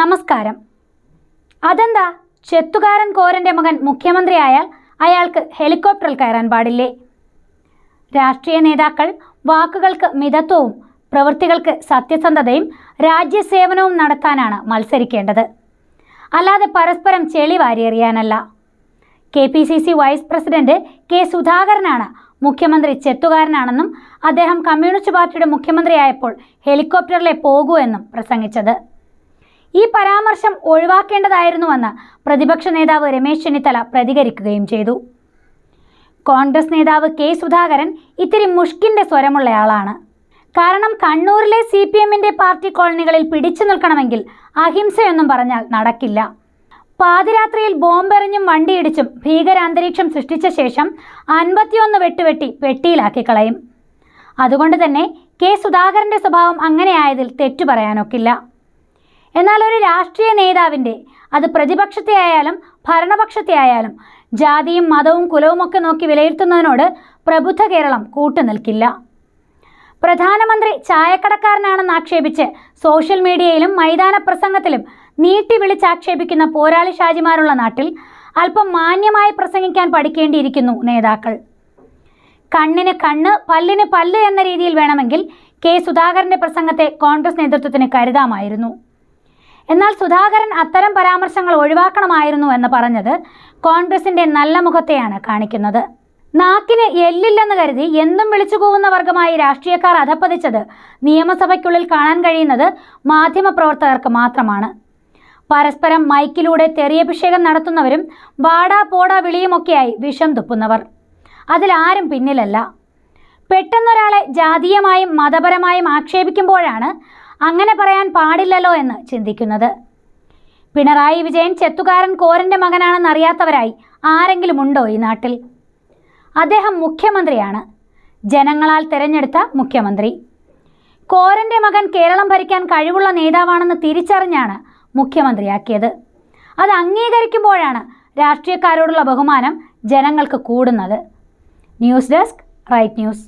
നമസ്കാരം അതെന്താ ചെത്തുകാരൻ കോരന്റെ മകൻ മുഖ്യമന്ത്രിയായാൽ അയാൾക്ക് ഹെലികോപ്റ്ററിൽ കയറാൻ പാടില്ലേ രാഷ്ട്രീയ നേതാക്കൾ വാക്കുകൾക്ക് മിതത്വവും പ്രവൃത്തികൾക്ക് സത്യസന്ധതയും രാജ്യസേവനവും നടത്താനാണ് മത്സരിക്കേണ്ടത് അല്ലാതെ പരസ്പരം ചെളി വാരിയെറിയാനല്ല K P C C vice president K സുധാകരനാണ് മുഖ്യമന്ത്രി ചെത്തുകാരനാണെന്നും അദ്ദേഹം കമ്മ്യൂണിസ്റ്റ് പാർട്ടിയുടെ മുഖ്യമന്ത്രിയായപ്പോൾ ഹെലികോപ്റ്ററിലെ പോകൂ എന്നും പ്രസംഗിച്ചത് ഈ പരാമർശം ഒഴിവാക്കേണ്ടതായിരുന്നുവെന്ന് പ്രതിപക്ഷ നേതാവ് രമേശ് ചെന്നിത്തല പ്രതികരിക്കുകയും ചെയ്തു കോൺഗ്രസ് നേതാവ് കെ സുധാകരൻ ഇത്തിരി മുഷ്കിൻ്റെ സ്വരമുള്ളയാളാണ് കാരണം കണ്ണൂരിലെ സി പി എമ്മിൻ്റെ പാർട്ടി കോളനികളിൽ പിടിച്ചു നിൽക്കണമെങ്കിൽ അഹിംസയൊന്നും പറഞ്ഞാൽ നടക്കില്ല പാതിരാത്രിയിൽ ബോംബെറിഞ്ഞും വണ്ടിയിടിച്ചും ഭീകരാന്തരീക്ഷം സൃഷ്ടിച്ച ശേഷം അൻപത്തിയൊന്ന് വെട്ടുവെട്ടി പെട്ടിയിലാക്കി കളയും അതുകൊണ്ട് തന്നെ കെ സുധാകരൻ്റെ സ്വഭാവം അങ്ങനെയായതിൽ തെറ്റു പറയാനൊക്കില്ല എന്നാൽ ഒരു രാഷ്ട്രീയ നേതാവിൻ്റെ അത് പ്രതിപക്ഷത്തെ ആയാലും ഭരണപക്ഷത്തെ ആയാലും ജാതിയും മതവും കുലവുമൊക്കെ നോക്കി വിലയിരുത്തുന്നതിനോട് പ്രബുദ്ധ കേരളം കൂട്ടുനിൽക്കില്ല പ്രധാനമന്ത്രി ചായക്കടക്കാരനാണെന്ന് ആക്ഷേപിച്ച് സോഷ്യൽ മീഡിയയിലും മൈതാന പ്രസംഗത്തിലും നീട്ടി വിളിച്ചാക്ഷേപിക്കുന്ന പോരാളി ഷാജിമാരുള്ള നാട്ടിൽ അല്പം മാന്യമായി പ്രസംഗിക്കാൻ പഠിക്കേണ്ടിയിരിക്കുന്നു നേതാക്കൾ കണ്ണിന് കണ്ണ് പല്ലിന് പല്ല് എന്ന രീതിയിൽ വേണമെങ്കിൽ കെ സുധാകരന്റെ പ്രസംഗത്തെ കോൺഗ്രസ് നേതൃത്വത്തിന് കരുതാമായിരുന്നു എന്നാൽ സുധാകരൻ അത്തരം പരാമർശങ്ങൾ ഒഴിവാക്കണമായിരുന്നു എന്ന് പറഞ്ഞത് കോൺഗ്രസിന്റെ നല്ല മുഖത്തെയാണ് കാണിക്കുന്നത് നാക്കിന് എല്ലില്ലെന്ന് കരുതി എന്നും വിളിച്ചു പോകുന്ന വർഗമായി രാഷ്ട്രീയക്കാർ അധപ്പതിച്ചത് നിയമസഭയ്ക്കുള്ളിൽ കാണാൻ കഴിയുന്നത് മാധ്യമപ്രവർത്തകർക്ക് മാത്രമാണ് പരസ്പരം മൈക്കിലൂടെ തെറിയഭിഷേകം നടത്തുന്നവരും വാടാ പോടാ വിളിയുമൊക്കെയായി വിഷം തുപ്പുന്നവർ അതിലാരും പിന്നിലല്ല പെട്ടെന്നൊരാളെ ജാതീയമായും മതപരമായും ആക്ഷേപിക്കുമ്പോഴാണ് അങ്ങനെ പറയാൻ പാടില്ലല്ലോ എന്ന് ചിന്തിക്കുന്നത് പിണറായി വിജയൻ ചെത്തുകാരൻ കോരൻ്റെ മകനാണെന്നറിയാത്തവരായി ആരെങ്കിലും ഉണ്ടോ ഈ നാട്ടിൽ അദ്ദേഹം മുഖ്യമന്ത്രിയാണ് ജനങ്ങളാൽ തിരഞ്ഞെടുത്ത മുഖ്യമന്ത്രി കോരൻ്റെ മകൻ കേരളം ഭരിക്കാൻ കഴിവുള്ള നേതാവാണെന്ന് തിരിച്ചറിഞ്ഞാണ് മുഖ്യമന്ത്രിയാക്കിയത് അത് അംഗീകരിക്കുമ്പോഴാണ് രാഷ്ട്രീയക്കാരോടുള്ള ബഹുമാനം ജനങ്ങൾക്ക് കൂടുന്നത് ന്യൂസ് ഡെസ്ക് റൈറ്റ് ന്യൂസ്